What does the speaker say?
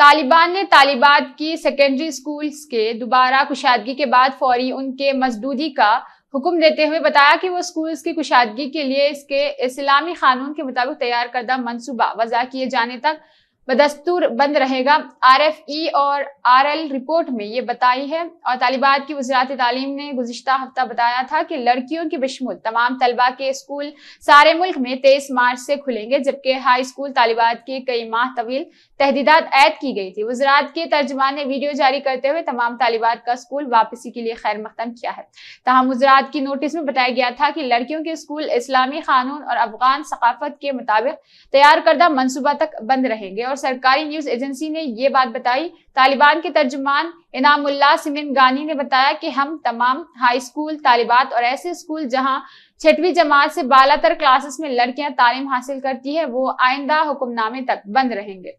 तालिबान ने तालिबात की secondary schools के दोबारा कुशादगी के बाद फौरी उनके मजदूदी का हुक्म देते हुए बताया कि वो स्कूल्स की कुशादगी के लिए इसके इस्लामी कानून के मुताबिक तैयार करदा मनसूबा वजह किए जाने तक बदस्तूर बंद रहेगा आर एफ ई और आर एल रिपोर्ट में ये बताई है और तालिबात की वजारत तालीम ने गुजशत हफ्ता बताया था कि लड़कियों की बशमुल तमाम तलबा के स्कूल सारे मुल्क में तेईस मार्च से खुलेंगे जबकि हाई स्कूल तालिबात के कई माह तवील तहदीदात ऐद की गई थी वजरात के तर्जमान ने वीडियो जारी करते हुए तमाम तालिबात का स्कूल वापसी के लिए खैर मकदम किया है तहम वजरात की नोटिस में बताया गया था कि लड़कियों के स्कूल इस्लामी कानून और अफगान सकाफत के मुताबिक तैयार करदा मनसूबा तक बंद रहेंगे और सरकारी न्यूज एजेंसी ने यह बात बताई तालिबान के तर्जमान इनामुल्ला सिमिन गानी ने बताया कि हम तमाम हाई स्कूल तालिबात और ऐसे स्कूल जहां छठवीं जमात से बालातर क्लासेस में लड़कियां तालीम हासिल करती है वो आइंदा हुक्मनामे तक बंद रहेंगे